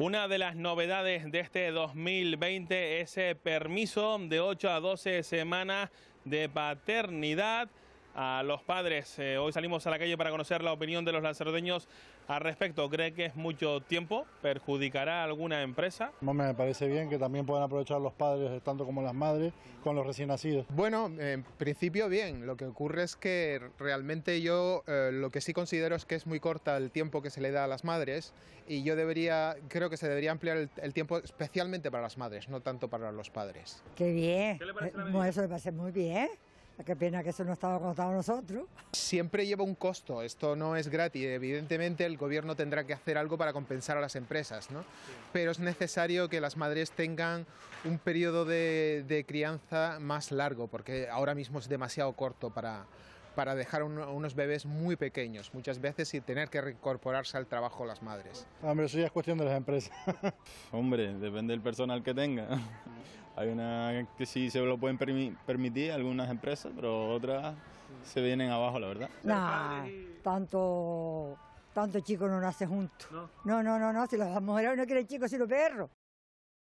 Una de las novedades de este 2020 es el permiso de 8 a 12 semanas de paternidad a los padres. Eh, hoy salimos a la calle para conocer la opinión de los lanzaroteños al respecto. ¿Cree que es mucho tiempo? ¿Perjudicará a alguna empresa? No Me parece bien que también puedan aprovechar los padres, tanto como las madres, con los recién nacidos. Bueno, en principio bien. Lo que ocurre es que realmente yo eh, lo que sí considero es que es muy corta el tiempo que se le da a las madres y yo debería, creo que se debería ampliar el, tiempo especialmente para las madres, no tanto para los padres. Qué bien. ¿Qué le parece a eh, eso parece muy bien. Ah, qué pena que eso no estaba contado nosotros. Siempre lleva un costo, esto no es gratis. Evidentemente el gobierno tendrá que hacer algo para compensar a las empresas, ¿no? Pero es necesario que las madres tengan un periodo de, crianza más largo, porque ahora mismo es demasiado corto para, para dejar unos bebés muy pequeños, muchas veces, y tener que reincorporarse al trabajo las madres. Hombre, eso ya es cuestión de las empresas. Hombre, depende del personal que tenga. Hay unas que sí se lo pueden permitir algunas empresas, pero otras se vienen abajo, la verdad. Nah, tanto, tanto chico no nace junto. No, no, no, no, no si las mujeres no quieren chicos, sino perros.